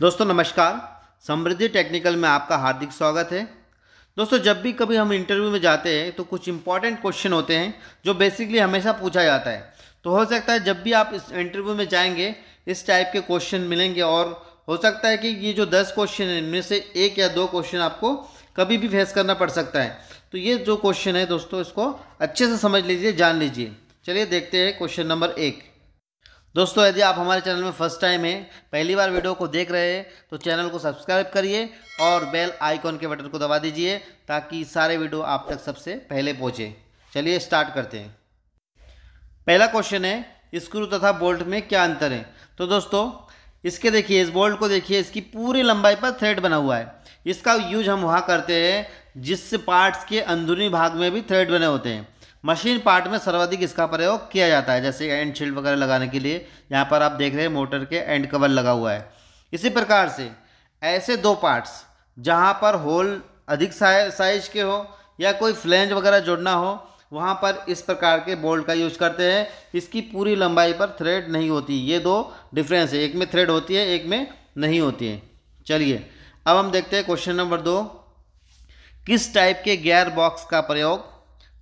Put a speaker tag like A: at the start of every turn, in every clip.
A: दोस्तों नमस्कार समृद्धि टेक्निकल में आपका हार्दिक स्वागत है दोस्तों जब भी कभी हम इंटरव्यू में जाते हैं तो कुछ इंपॉर्टेंट क्वेश्चन होते हैं जो बेसिकली हमेशा पूछा जाता है तो हो सकता है जब भी आप इस इंटरव्यू में जाएंगे इस टाइप के क्वेश्चन मिलेंगे और हो सकता है कि ये जो दस क्वेश्चन हैं इनमें से एक या दो क्वेश्चन आपको कभी भी फेस करना पड़ सकता है तो ये जो क्वेश्चन है दोस्तों इसको अच्छे से समझ लीजिए जान लीजिए चलिए देखते हैं क्वेश्चन नंबर एक दोस्तों यदि आप हमारे चैनल में फर्स्ट टाइम हैं पहली बार वीडियो को देख रहे हैं तो चैनल को सब्सक्राइब करिए और बेल आइकॉन के बटन को दबा दीजिए ताकि सारे वीडियो आप तक सबसे पहले पहुँचे चलिए स्टार्ट करते हैं पहला क्वेश्चन है स्क्रू तथा बोल्ट में क्या अंतर है तो दोस्तों इसके देखिए इस बोल्ट को देखिए इसकी पूरी लंबाई पर थ्रेड बना हुआ है इसका यूज हम वहाँ करते हैं जिस पार्ट्स के अंदरूनी भाग में भी थ्रेड बने होते हैं मशीन पार्ट में सर्वाधिक इसका प्रयोग किया जाता है जैसे एंड शील्ड वगैरह लगाने के लिए यहाँ पर आप देख रहे हैं मोटर के एंड कवर लगा हुआ है इसी प्रकार से ऐसे दो पार्ट्स जहाँ पर होल अधिक साइज के हो या कोई फ्लेंज वगैरह जोड़ना हो वहाँ पर इस प्रकार के बोल्ट का यूज करते हैं इसकी पूरी लंबाई पर थ्रेड नहीं होती ये दो डिफरेंस है एक में थ्रेड होती है एक में नहीं होती है चलिए अब हम देखते हैं क्वेश्चन नंबर दो किस टाइप के गियर बॉक्स का प्रयोग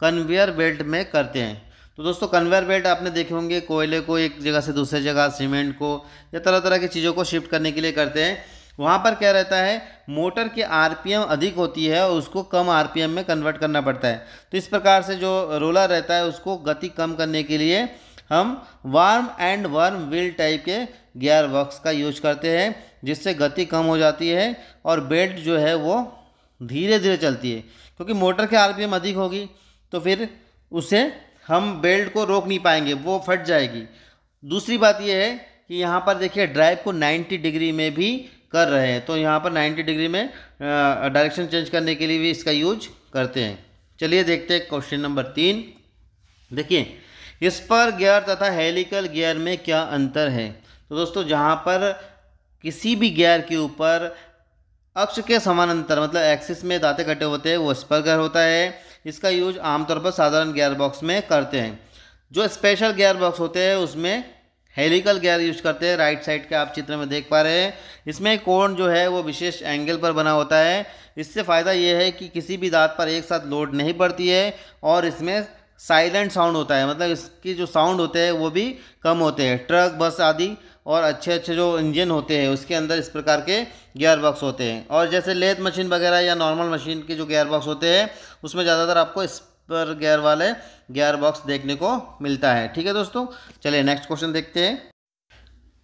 A: कन्वेयर बेल्ट में करते हैं तो दोस्तों कन्वेयर बेल्ट आपने देखे होंगे कोयले को एक जगह से दूसरे जगह सीमेंट को या तरह तरह की चीज़ों को शिफ्ट करने के लिए करते हैं वहाँ पर क्या रहता है मोटर की आरपीएम अधिक होती है और उसको कम आरपीएम में कन्वर्ट करना पड़ता है तो इस प्रकार से जो रोलर रहता है उसको गति कम करने के लिए हम worm and worm wheel type के गियर वर्क्स का यूज करते हैं जिससे गति कम हो जाती है और बेल्ट जो है वो धीरे धीरे चलती है क्योंकि मोटर की आर अधिक होगी तो फिर उसे हम बेल्ट को रोक नहीं पाएंगे वो फट जाएगी दूसरी बात यह है कि यहाँ पर देखिए ड्राइव को 90 डिग्री में भी कर रहे हैं तो यहाँ पर 90 डिग्री में डायरेक्शन चेंज करने के लिए भी इसका यूज करते हैं चलिए देखते हैं क्वेश्चन नंबर तीन देखिए इस पर गियर तथा हेलिकल गियर में क्या अंतर है तो दोस्तों जहाँ पर किसी भी गियर के ऊपर अक्ष के समानांतर मतलब एक्सिस में दाते कटे होते हैं वो स्पर गियर होता है इसका यूज आमतौर पर साधारण गेयर बॉक्स में करते हैं जो स्पेशल गेयर बॉक्स होते हैं उसमें हेलिकल गेयर यूज करते हैं राइट साइड के आप चित्र में देख पा रहे हैं इसमें कोण जो है वो विशेष एंगल पर बना होता है इससे फ़ायदा ये है कि किसी भी दांत पर एक साथ लोड नहीं पड़ती है और इसमें साइलेंट साउंड होता है मतलब इसकी जो साउंड होते हैं वो भी कम होते हैं ट्रक बस आदि और अच्छे अच्छे जो इंजन होते हैं उसके अंदर इस प्रकार के गियर बॉक्स होते हैं और जैसे लेथ मशीन वगैरह या नॉर्मल मशीन के जो गियर बॉक्स होते हैं उसमें ज़्यादातर आपको इस पर गियर वाले गियर बॉक्स देखने को मिलता है ठीक है दोस्तों चलिए नेक्स्ट क्वेश्चन देखते हैं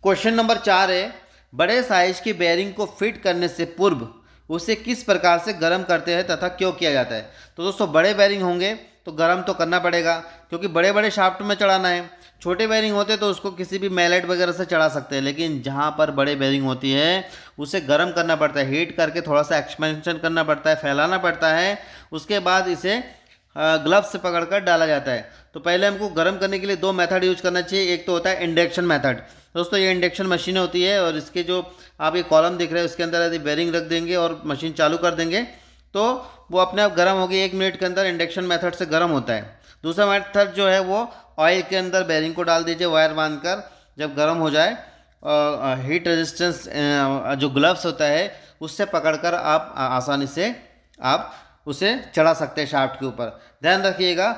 A: क्वेश्चन नंबर चार है बड़े साइज की बेयरिंग को फिट करने से पूर्व उसे किस प्रकार से गर्म करते हैं तथा क्यों किया जाता है तो दोस्तों बड़े बेयरिंग होंगे तो गर्म तो करना पड़ेगा क्योंकि बड़े बड़े शाफ्ट में चढ़ाना है छोटे बैरिंग होते हैं तो उसको किसी भी मैलेट वगैरह से चढ़ा सकते हैं लेकिन जहाँ पर बड़े बैरिंग होती है उसे गर्म करना पड़ता है हीट करके थोड़ा सा एक्सपेंशन करना पड़ता है फैलाना पड़ता है उसके बाद इसे ग्लव्स से पकड़ कर डाला जाता है तो पहले हमको गर्म करने के लिए दो मेथड यूज करना चाहिए एक तो होता है इंडक्शन मेथड दोस्तों ये इंडक्शन मशीन होती है और इसके जो आप ये कॉलम दिख रहे हैं उसके अंदर यदि बेरिंग रख देंगे और मशीन चालू कर देंगे तो वो अपने आप गर्म होगी एक मिनट के अंदर इंडक्शन मेथड से गर्म होता है दूसरा मेथड थर्ड जो है वो ऑयल के अंदर बैरिंग को डाल दीजिए वायर बांध कर जब गर्म हो जाए हीट रेजिस्टेंस जो ग्लव्स होता है उससे पकड़कर आप आसानी से आप उसे चढ़ा सकते हैं शाफ्ट के ऊपर ध्यान रखिएगा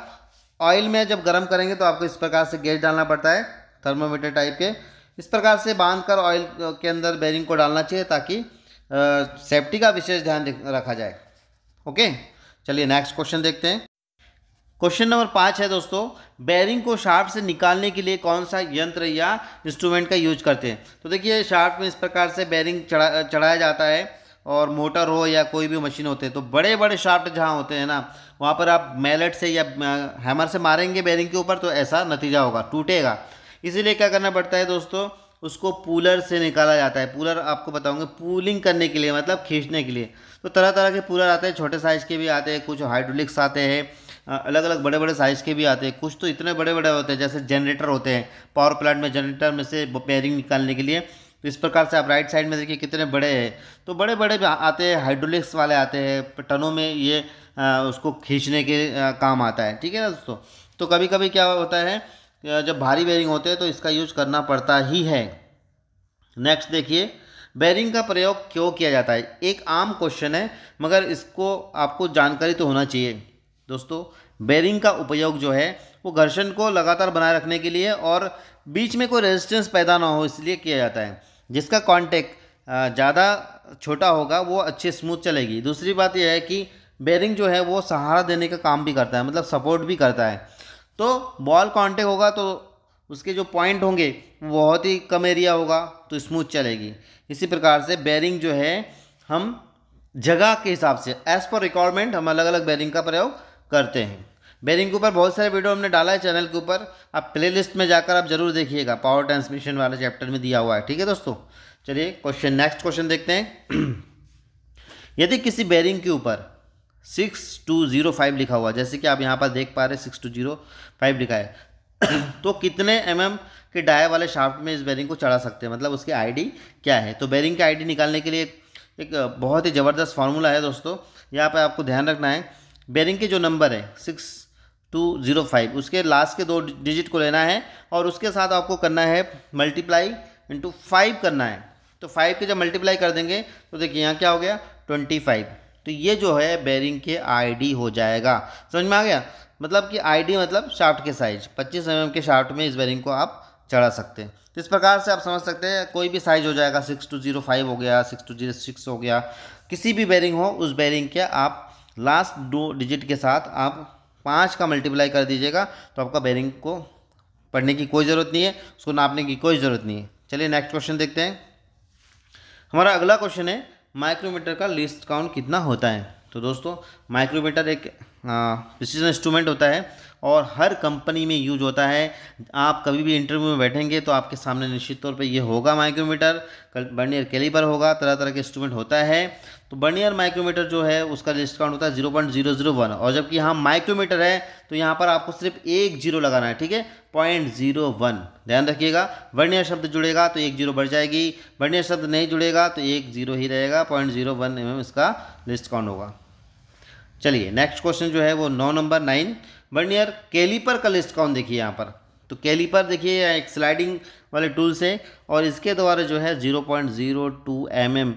A: ऑयल में जब गर्म करेंगे तो आपको इस प्रकार से गैस डालना पड़ता है थर्मोमीटर टाइप के इस प्रकार से बांध कर ऑयल के अंदर बैरिंग को डालना चाहिए ताकि सेफ्टी का विशेष ध्यान रखा जाए ओके चलिए नेक्स्ट क्वेश्चन देखते हैं क्वेश्चन नंबर पाँच है दोस्तों बैरिंग को शार्प से निकालने के लिए कौन सा यंत्र या इंस्ट्रूमेंट का यूज करते हैं तो देखिए शार्प में इस प्रकार से बैरिंग चढ़ा चढ़ाया जाता है और मोटर हो या कोई भी मशीन होते हैं तो बड़े बड़े शार्ट जहाँ होते हैं ना वहाँ पर आप मैलेट से या हैमर से मारेंगे बैरिंग के ऊपर तो ऐसा नतीजा होगा टूटेगा इसीलिए क्या करना पड़ता है दोस्तों उसको पूलर से निकाला जाता है पूलर आपको बताऊँगे पूलिंग करने के लिए मतलब खींचने के लिए तो तरह तरह के पूलर आते हैं छोटे साइज़ के भी आते हैं कुछ हाइड्रोलिक्स आते हैं अलग अलग बड़े बड़े साइज़ के भी आते हैं कुछ तो इतने बड़े बड़े होते हैं जैसे जनरेटर होते हैं पावर प्लांट में जनरेटर में से पेयरिंग निकालने के लिए तो इस प्रकार से आप राइट साइड में देखिए कितने बड़े हैं तो बड़े बड़े आते हैं हाइड्रोलिक्स वाले आते हैं टनों में ये आ, उसको खींचने के आ, काम आता है ठीक है ना दोस्तों तो कभी कभी क्या होता है जब भारी बेयरिंग होते हैं तो इसका यूज करना पड़ता ही है नेक्स्ट देखिए बेयरिंग का प्रयोग क्यों किया जाता है एक आम क्वेश्चन है मगर इसको आपको जानकारी तो होना चाहिए दोस्तों बेरिंग का उपयोग जो है वो घर्षण को लगातार बनाए रखने के लिए और बीच में कोई रेजिस्टेंस पैदा ना हो इसलिए किया जाता है जिसका कांटेक्ट ज़्यादा छोटा होगा वो अच्छे स्मूथ चलेगी दूसरी बात यह है कि बेरिंग जो है वो सहारा देने का काम भी करता है मतलब सपोर्ट भी करता है तो बॉल कांटेक्ट होगा तो उसके जो पॉइंट होंगे बहुत ही कम एरिया होगा तो स्मूथ चलेगी इसी प्रकार से बेरिंग जो है हम जगह के हिसाब से एज़ पर रिक्वायरमेंट हम अलग अलग बेरिंग का प्रयोग करते हैं बेरिंग के ऊपर बहुत सारे वीडियो हमने डाला है चैनल के ऊपर आप प्लेलिस्ट में जाकर आप जरूर देखिएगा पावर ट्रांसमिशन वाले चैप्टर में दिया हुआ है ठीक है दोस्तों चलिए क्वेश्चन नेक्स्ट क्वेश्चन देखते हैं यदि किसी बेरिंग के ऊपर सिक्स टू ज़ीरो फाइव लिखा हुआ जैसे कि आप यहाँ पर देख पा रहे सिक्स टू ज़ीरो फाइव लिखा है तो कितने एम mm के डाय वाले शाफ्ट में इस बेरिंग को चढ़ा सकते हैं मतलब उसकी आईडी क्या है तो बेरिंग की आईडी निकालने के लिए एक बहुत ही ज़बरदस्त फार्मूला है दोस्तों यहाँ पर आपको ध्यान रखना है बेरिंग के जो नंबर है सिक्स टू ज़ीरो फाइव उसके लास्ट के दो डिजिट को लेना है और उसके साथ आपको करना है मल्टीप्लाई इंटू फाइव करना है तो फाइव के जब मल्टीप्लाई कर देंगे तो देखिए यहाँ क्या हो गया ट्वेंटी फाइव तो ये जो है बेरिंग के आईडी हो जाएगा समझ में आ गया मतलब कि आईडी मतलब शाफ्ट के साइज पच्चीस एम mm के शाफ्ट में इस बेरिंग को आप चढ़ा सकते हैं तो इस प्रकार से आप समझ सकते हैं कोई भी साइज हो जाएगा सिक्स टू जीरो फाइव हो गया सिक्स टू जीरो सिक्स हो गया किसी भी बेरिंग हो उस बेरिंग के आप लास्ट दो डिजिट के साथ आप पाँच का मल्टीप्लाई कर दीजिएगा तो आपका बैरिंग को पढ़ने की कोई ज़रूरत नहीं है उसको नापने की कोई ज़रूरत नहीं है चलिए नेक्स्ट क्वेश्चन देखते हैं हमारा अगला क्वेश्चन है माइक्रोमीटर का लिस्ट काउंट कितना होता है तो दोस्तों माइक्रोमीटर एक प्रिसीजन हाँ, इंस्ट्रूमेंट होता है और हर कंपनी में यूज होता है आप कभी भी इंटरव्यू में बैठेंगे तो आपके सामने निश्चित तौर पे ये होगा माइक्रोमीटर बर्नियर कैलिपर होगा तरह तरह के इंस्ट्रूमेंट होता है तो बर्नियर माइक्रोमीटर जो है उसका डिस्काउंट होता है zero point zero zero one और जबकि यहाँ माइक्रोमीटर है तो यहाँ पर आपको सिर्फ एक जीरो लगाना है ठीक है पॉइंट जीरो वन ध्यान रखिएगा बर्नियर शब्द जुड़ेगा तो एक जीरो बढ़ जाएगी बर्नियर शब्द नहीं जुड़ेगा तो एक जीरो ही रहेगा पॉइंट जीरो वन एम इसका डिस्काउंट होगा चलिए नेक्स्ट क्वेश्चन जो है वो नौ नंबर नाइन बर्नियर कैलीपर का लिस्ट कौन देखिए यहाँ पर तो कैलीपर देखिए एक स्लाइडिंग वाले टूल से और इसके द्वारा जो है zero point zero two M M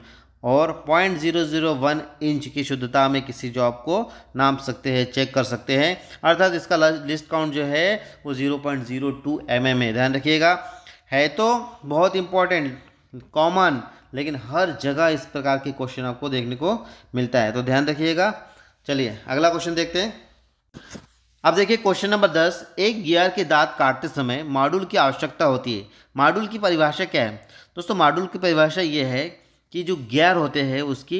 A: और point zero zero one inch की शुद्धता में किसी जॉब को नाप सकते हैं चेक कर सकते हैं अर्थात इसका लिस्ट काउंट जो है वो zero point zero two M M है ध्यान रखिएगा है तो बहुत इंपॉर्टेंट कॉमन लेकिन हर जगह इस प्रकार के क्वेश्चन आपको देखने को मिलता है तो ध्यान रखिएगा चलिए अगला क्वेश्चन देखते हैं अब देखिए क्वेश्चन नंबर दस एक गियर के दांत काटते समय मॉड्यूल की आवश्यकता होती है मॉड्यूल की परिभाषा क्या है दोस्तों मॉड्यूल की परिभाषा ये है कि जो गियर होते हैं उसकी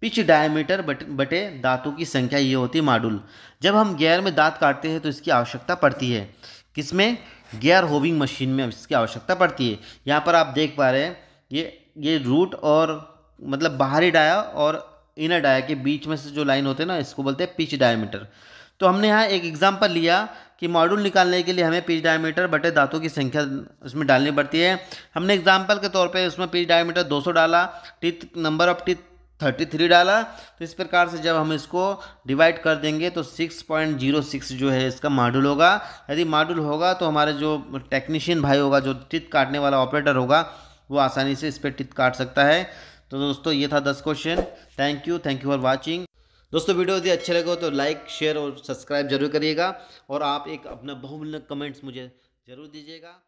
A: पिच डायमीटर बट, बटे दांतों की संख्या ये होती है मॉड्यूल जब हम गियर में दांत काटते हैं तो इसकी आवश्यकता पड़ती है किसमें गियर होविंग मशीन में इसकी आवश्यकता पड़ती है यहाँ पर आप देख पा रहे हैं ये ये रूट और मतलब बाहरी डाया और इनर डाया के बीच में से जो लाइन होते हैं ना इसको बोलते हैं पिच डायमीटर तो हमने यहाँ एक एग्जाम्पल लिया कि मॉड्यूल निकालने के लिए हमें पिच डायमीटर बटे दांतों की संख्या उसमें डालनी पड़ती है हमने एग्जाम्पल के तौर पे उसमें पिच डायमीटर 200 डाला teeth number of teeth thirty three डाला तो इस प्रकार से जब हम इसको डिवाइड कर देंगे तो सिक्स पॉइंट जीरो सिक्स जो है इसका मॉड्यूल होगा यदि मॉड्यूल होगा तो हमारे जो टेक्नीशियन भाई होगा जो टिथ काटने वाला ऑपरेटर होगा वो आसानी से इस पर टिथ काट सकता है तो दोस्तों ये था दस question thank you thank you for watching दोस्तों वीडियो यदि अच्छे लगे तो लाइक शेयर और सब्सक्राइब जरूर करिएगा और आप एक अपना बहुमूल्य कमेंट्स मुझे ज़रूर दीजिएगा